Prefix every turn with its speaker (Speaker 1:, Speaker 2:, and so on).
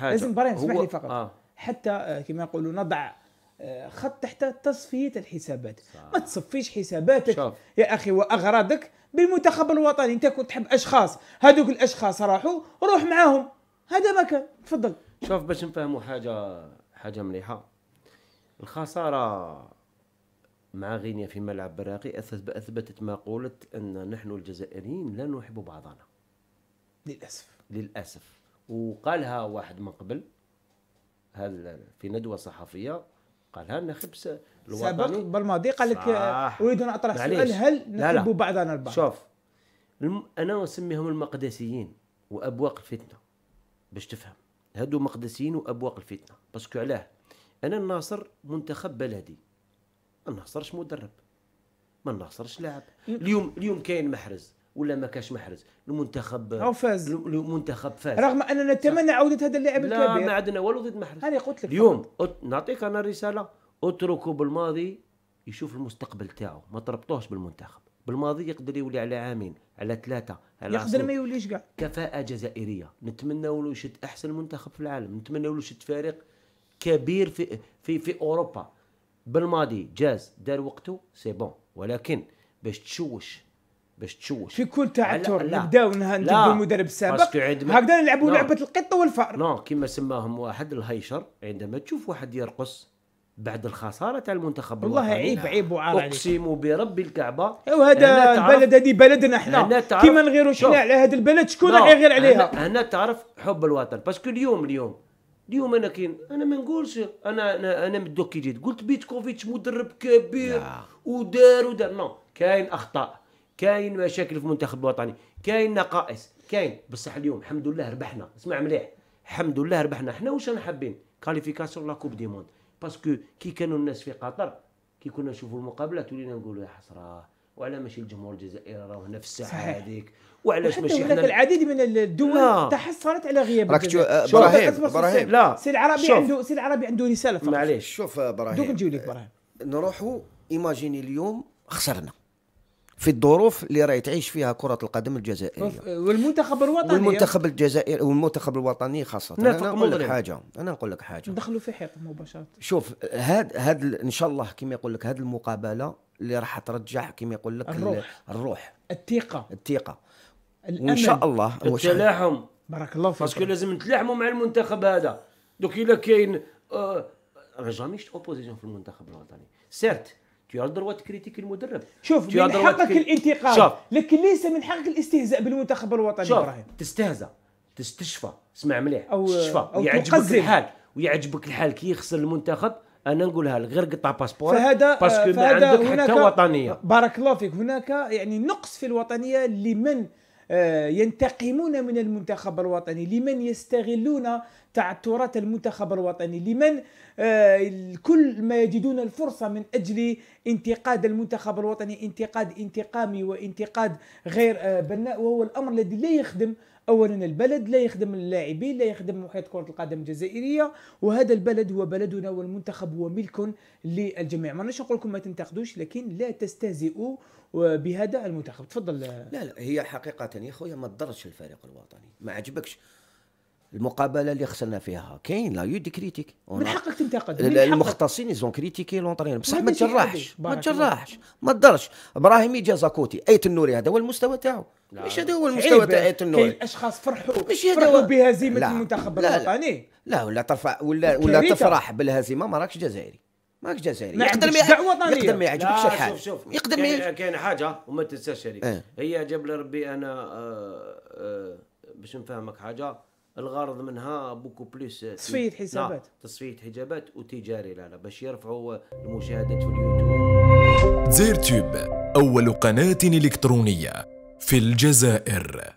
Speaker 1: حاجة. لازم برين اسمح لي فقط آه. حتى آه، كما يقولوا نضع آه، خط تحت تصفيه الحسابات صح. ما تصفيش حساباتك شوف. يا اخي واغراضك بالمنتخب الوطني انت كنت تحب اشخاص هذوك الاشخاص راحوا روح معاهم هذا ما كان تفضل
Speaker 2: شوف باش نفهموا حاجه حاجه مليحه الخساره مع غينيا في ملعب براقي اثبتت مقوله ان نحن الجزائريين لا نحب بعضنا للاسف للاسف وقالها واحد من قبل هل في ندوه صحفيه قالها النخب الوطني سابق بالماضي قال لك اريد ان اطرح سؤال هل نحب بعضنا البعض؟ شوف انا اسميهم المقدسيين وابواق الفتنه باش تفهم هادو مقدسيين وابواق الفتنه باسكو علاه انا الناصر منتخب بلدي ما نهصرش مدرب ما نهصرش لاعب اليوم اليوم كاين محرز ولا ما كاش محرز المنتخب او فاز المنتخب فاز رغم
Speaker 1: اننا نتمنى عوده هذا اللاعب الكبير لا ما
Speaker 2: عندنا والو ضد محرز انا
Speaker 1: قلت لك اليوم
Speaker 2: أت... نعطيك انا رساله اتركوا بالماضي يشوف المستقبل تاعو ما تربطوهش بالمنتخب بالماضي يقدر يولي على عامين على ثلاثه على يقدر ما يوليش كاع كفاءه جزائريه نتمنى له يشد احسن منتخب في العالم نتمنى له يشد فريق كبير في في في اوروبا بالماضي جاز دار وقته سي بون ولكن باش تشوش باش تشوش في كل
Speaker 1: تعثر نبداو نبداو المدرب السابق هكذا نلعبوا لعبه
Speaker 2: القطه والفار نو كما سماهم واحد الهيشر عندما تشوف واحد يرقص بعد الخساره تاع المنتخب والله عيب عيب وعار اقسم برب الكعبه إيه، وهذا البلد
Speaker 1: هذه بلدنا احنا كيما نغيروش احنا على هذا البلد شكون راح يغير عليها
Speaker 2: هنا, تعرف حب الوطن باسكو اليوم اليوم اليوم انا كاين انا ما نقولش انا انا, أنا من دوك جيت قلت بيتكوفيتش مدرب كبير ودار ودار نو كاين اخطاء كاين مشاكل في المنتخب الوطني كاين نقائص كاين بصح اليوم الحمد لله ربحنا اسمع مليح الحمد لله ربحنا حنا واش راه حابين كاليفيكاسيون لا كوب دي موند باسكو كي كانوا الناس في قطر كي كنا نشوفوا المقابلات ولينا نقولوا يا حسره وعلى ماشي الجمهور الجزائري راه هنا في الساحه هذيك
Speaker 3: وعلاش ماشي حنا
Speaker 1: العديد من الدول تحصلت على غياب راك آه، ابراهيم ابراهيم لا سي العربي عنده
Speaker 3: سي العربي عنده رساله فقط معليش شوف آه، ابراهيم دوك نجيو لك ابراهيم نروحوا ايماجيني اليوم خسرنا في الظروف اللي راهي تعيش فيها كره القدم الجزائريه
Speaker 1: والمنتخب الوطني والمنتخب
Speaker 3: الجزائري والمنتخب الوطني خاصه انا نقول لك حاجه انا نقول لك حاجه
Speaker 1: ندخلوا في حيط مباشره
Speaker 3: شوف هاد هاد ان شاء الله كما يقول لك هاد المقابله اللي راح ترجع كما يقول لك الروح الروح الثقه الثقه وان شاء الله التلاحم
Speaker 2: بارك الله فيك باسكو لازم نتلاحموا مع المنتخب هذا دوك الا كاين آه راه جاميش اوبوزيسيون في المنتخب الوطني سيرت
Speaker 1: تو as le المدرب شوف من حقك الانتقاد شوف. لكن ليس من حقك الاستهزاء بالمنتخب الوطني شوف. ابراهيم
Speaker 2: تستهزأ تستشفى اسمع مليح أو تستشفى أو ويعجبك تقزل. الحال ويعجبك الحال كي يخسر المنتخب انا نقولها لك غير قطع باسبور فهذا آه، باسكو ما عندك حتى وطنيه
Speaker 1: بارك الله فيك هناك يعني نقص في الوطنيه لمن آه، ينتقمون من المنتخب الوطني لمن يستغلون تعثرات المنتخب الوطني لمن آه، كل ما يجدون الفرصة من أجل انتقاد المنتخب الوطني انتقاد انتقامي وانتقاد غير آه، بناء وهو الأمر الذي لا يخدم اولا البلد لا يخدم اللاعبين لا يخدم محيط كره القدم الجزائريه وهذا البلد هو بلدنا والمنتخب هو ملك للجميع ما نقول لكم ما تنتقدوش لكن لا تستهزئوا بهذا المنتخب تفضل لا لا هي
Speaker 3: حقيقه يا خويا ما تضرش الفريق الوطني ما عجبكش المقابله اللي خسرنا فيها كاين لا يو دي كريتيك من حقك
Speaker 1: تنتقد المختصين
Speaker 3: يزون كريتيكي لونترين بصح ما تجرحش ما تجرحش ما تضرش ابراهيمي جا زاكوتي ايت النوري هذا هو المستوى تاعو
Speaker 1: مش هذا هو المستوى تاع ايت النوري كاين اشخاص فرحوا مش فرحوا بهزيمه المنتخب
Speaker 3: الوطني لا ولا ترفع ولا ولا تفرح بالهزيمه ما راكش جزائري ماكش جزائري ما نعم، يقدر ما يقدر ما يعجبكش الحال شوف شوف يقدر ما
Speaker 2: كاين حاجه وما تنساش شريف إيه. هي جاب لي ربي انا آه، آه، باش نفهمك حاجه الغرض منها بوكو بلوس تصفيه حسابات تصفيه حجابات وتجاري لا لا باش يرفعوا المشاهدات في اليوتيوب
Speaker 1: زير تيوب اول قناه الكترونيه في
Speaker 2: الجزائر